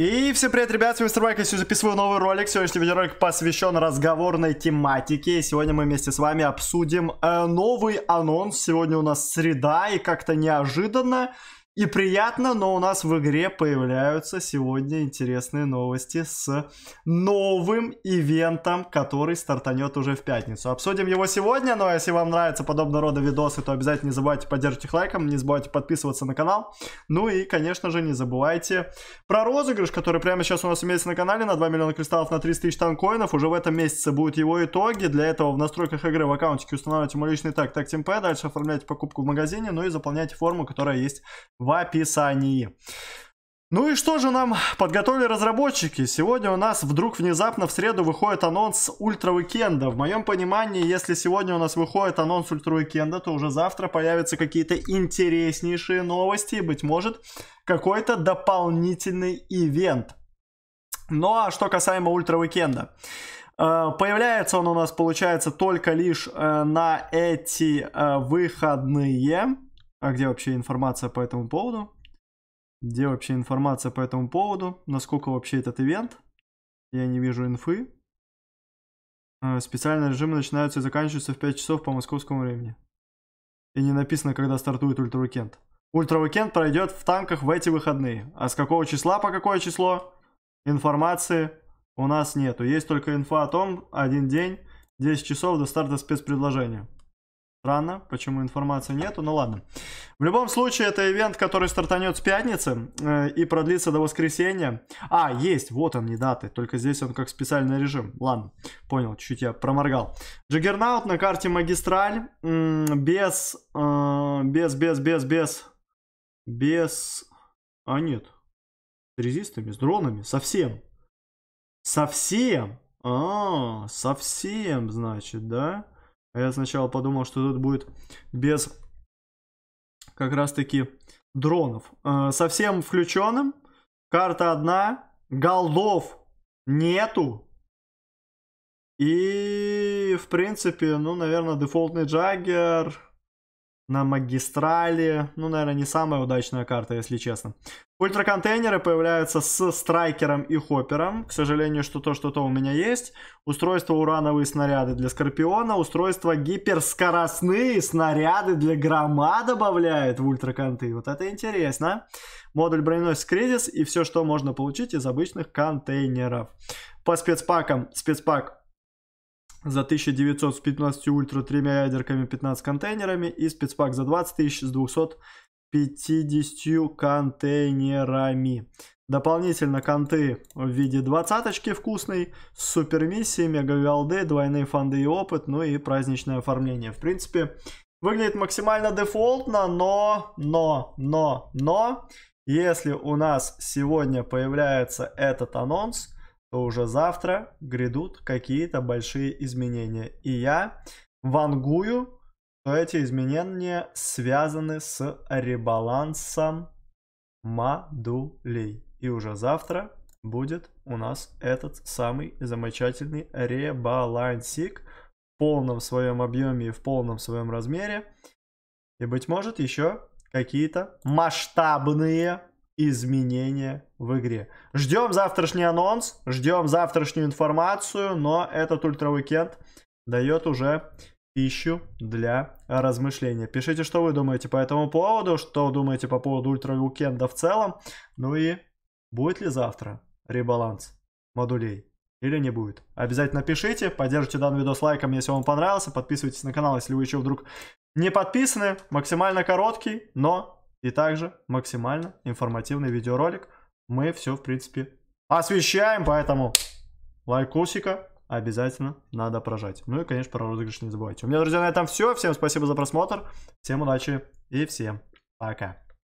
И всем привет, ребят, с вами Мистер Майк, я сегодня записываю новый ролик. Сегодняшний видеоролик посвящен разговорной тематике. И сегодня мы вместе с вами обсудим э, новый анонс. Сегодня у нас среда, и как-то неожиданно и приятно, но у нас в игре появляются сегодня интересные новости с новым ивентом, который стартанет уже в пятницу. Обсудим его сегодня, но если вам нравятся подобного рода видосы, то обязательно не забывайте поддерживать их лайком, не забывайте подписываться на канал. Ну и, конечно же, не забывайте про розыгрыш, который прямо сейчас у нас имеется на канале на 2 миллиона кристаллов на 300 тысяч танкоинов. Уже в этом месяце будут его итоги. Для этого в настройках игры в аккаунтике устанавливайте мой личный так, так темп, дальше оформляйте покупку в магазине, ну и заполняйте форму, которая есть в описании. Ну и что же нам подготовили разработчики? Сегодня у нас вдруг внезапно в среду выходит анонс Ультра Уикенда. В моем понимании, если сегодня у нас выходит анонс Ультра Уикенда, то уже завтра появятся какие-то интереснейшие новости быть может, какой-то дополнительный ивент. Ну а что касаемо Ультра Уикенда. Э, появляется он у нас, получается, только лишь э, на эти э, выходные а где вообще информация по этому поводу, где вообще информация по этому поводу, насколько вообще этот ивент, я не вижу инфы. А, специальные режимы начинаются и заканчиваются в 5 часов по московскому времени. И не написано, когда стартует ультравикенд. Ультравикенд пройдет в танках в эти выходные. А с какого числа по какое число информации у нас нету. Есть только инфа о том, один день, 10 часов до старта спецпредложения. Странно, почему информации нету, ну ладно. В любом случае, это ивент, который стартанет с пятницы э, и продлится до воскресенья. А, есть, вот он не даты, только здесь он как специальный режим. Ладно, понял, чуть я проморгал. Джиггернаут на карте Магистраль м- без, э, без, без, без, без, без... А нет, с резистами, с дронами, совсем. Совсем? А, совсем, значит, да? А я сначала подумал, что тут будет без как раз-таки дронов. А, совсем включенным. Карта одна. Голдов нету. И, в принципе, ну, наверное, дефолтный джаггер на магистрали. Ну, наверное, не самая удачная карта, если честно. Ультраконтейнеры появляются с страйкером и хоппером. К сожалению, что то, что то у меня есть. Устройство урановые снаряды для скорпиона. Устройство гиперскоростные снаряды для грома добавляет в ультраконты. Вот это интересно. Модуль броненосец Кризис и все, что можно получить из обычных контейнеров. По спецпакам. Спецпак за 1915 ультра, тремя ядерками, 15 контейнерами и спецпак за 20 тысяч с 250 контейнерами. Дополнительно конты в виде двадцаточки вкусной, миссии, мега мегагалды, двойные фанды и опыт, ну и праздничное оформление. В принципе, выглядит максимально дефолтно, но, но, но, но, если у нас сегодня появляется этот анонс – то уже завтра грядут какие-то большие изменения. И я вангую, что эти изменения связаны с ребалансом модулей. И уже завтра будет у нас этот самый замечательный ребалансик в полном своем объеме и в полном своем размере. И, быть может, еще какие-то масштабные изменения в игре. Ждем завтрашний анонс, ждем завтрашнюю информацию, но этот ультра уикенд дает уже пищу для размышления. Пишите, что вы думаете по этому поводу, что думаете по поводу ультра уикенда в целом, ну и будет ли завтра ребаланс модулей или не будет. Обязательно пишите, поддержите данный видос лайком, если вам понравился, подписывайтесь на канал, если вы еще вдруг не подписаны, максимально короткий, но и также максимально информативный видеоролик. Мы все, в принципе, освещаем, поэтому лайкусика обязательно надо прожать. Ну и, конечно, про розыгрыш не забывайте. У меня, друзья, на этом все. Всем спасибо за просмотр. Всем удачи и всем пока.